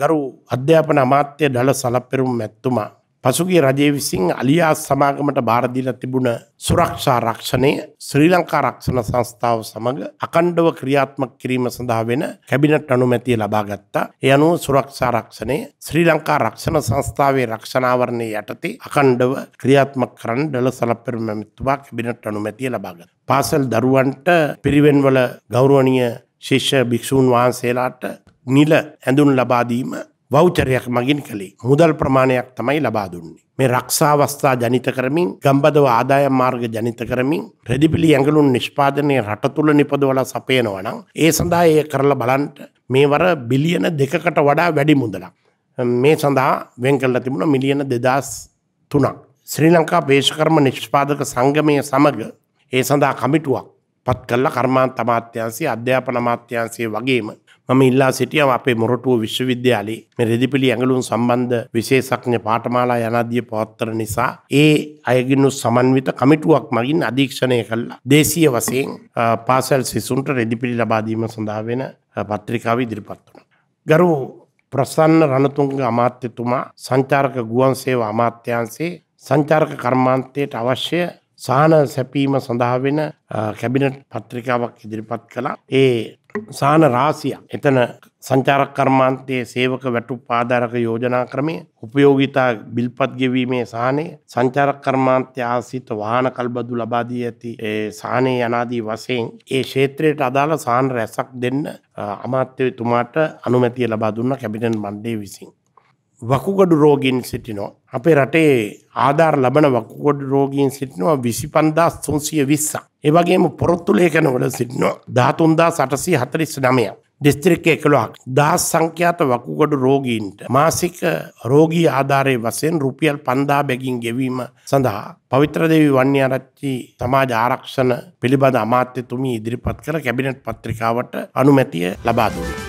ගරු අධ්‍යාපන අමාත්‍ය ඩල සලපෙරුම් ඇත්තුමා. පසුගේ රජය විසින් අලියා සමාගමට භාරදිල තිබුණ සුරක්ෂා රක්ෂණය ශ්‍රී ලංකා රක්ෂණ සංස්ථාව සමඟ අකණ්ඩව ක්‍රියාත්මක කිරීම සඳහා වෙන කැබිනට් අනුමැතිය ලබාගත්තා. එය අනුව සුරක්ෂා රක්ෂණය ශ්‍රී ලංකා රක්ෂණ සංස්ථාවේ රක්ෂණාවරණය යටතේ අකණ්ඩව ක්‍රියාත්මක කරන්න ඩල සලපෙරුම් ඇමතුමා කැබිනට් අනුමැතිය ලබාගත්. පාසල් දරුවන්ට පිරිවෙන්වල ගෞරවනීය ශිෂ්‍ය භික්ෂූන් වහන්සේලාට නිල ඇඳුන් ලබාදීම වෞචරයක් මගින් කළේ මුදල් ප්‍රමාණයක් තමයි ලබා දුන්නේ. මේ රක්ෂාවස්ථා ජනිත කරමින් ගම්බදව ආදායම් මාර්ග ජනිත කරමින් රෙදිපිලි ඇඟලුන් නිෂ්පාදනය රට තුළ නිපදවල සපයනවනම් ඒ සඳහා ඒ කරලා බලන්ට මේවර බිලියන දෙකකට වඩා වැඩි මුදලක්. මේ සඳහා වෙන් කල්ල තිබුණ මිලියන දෙදස් තුනක්. ශ්‍රී ලංකා පේෂකර්ම නිෂ්පාදක සංගමය සමඟ ඒ සඳහා කමිටුවක් පත් කල්ල කර්මාන්ත අමාත්‍යන්සේ අධ්‍යාපන අමාත්‍යන්සේ වගේම මම ඉල්ලා සිටියම අපේ මොරටුව විශ්වවිද්‍යාලයේ මේ රෙදිපිලි ඇඟලුම් සම්බන්ධ විශේෂඥ පාඨමාලා යනාදිය පවත්තර නිසා ඒ අයගිනු සමන්විත කමිටුවක් මගින් අධීක්ෂණය කළා. දේශීය වශයෙන් පාසල් සිසුන්ට රෙදිපිලි ලබා දීම සඳහා වෙන පත්‍රිකාව ඉදිරිපත් වුණා. ගරු ප්‍රසන්න රණතුංග අමාත්‍යතුමා සංචාරක ගුවන් සේවා අමාත්‍යාංශයේ සංචාරක කර්මාන්තයට අවශ්‍ය සාන සැපීම සඳහා වෙන කැබිනට් පත්‍රිකාවක් ඉදිරිපත් කළා. ඒ සාන රාසිය එතන සංචාරක් කර්මාන්තයේ සේවක වැටු පාදාරක යෝජනා ක්‍රමය උපයෝගිතා බිල්පත් ගෙවීමේ සානය සංචාරක් කර්මාන්ත්‍ය ආසිත වාහන කල්බදු ලබාදී ඇති සානය යනාදී වසයෙන් ඒ ක්ෂේත්‍රයට අදාළ සාන රැසක් දෙන්න අමාත්‍යතුමාට අනුමැතිය ලබා දුන්න කැබිනන් මණ්ඩේ විසින්. වකුගඩු රෝගීන් සිටිනෝ. අපේ රටේ ආධාර ලබන වකුගඩු රෝගීන් සිටිනවා විසි පන්දස් තුන්සිය විස්සා. ඒවගේම පොරොත්තු ලේඛනවල සිටිනවා ධාතුන්දා සටසී හතරිස් නමය. දිස්ත්‍රික්ක එකළොක් දහස් සංඛ්‍යාත වකුගඩු රෝගීන්ට මාසික රෝගී ආධාරය වසයෙන් රුපියල් පන්දා බැගින් ගෙවීම සඳහා. පවිත්‍රදේවී වන්‍යාරච්චි සමාජ ආරක්ෂණ පිළිබඳ අමාත්‍යතුමී ඉදිරිපත් කර කැබිනට් පත්‍රිකාවට අනුමැතිය ලබාදුන්න.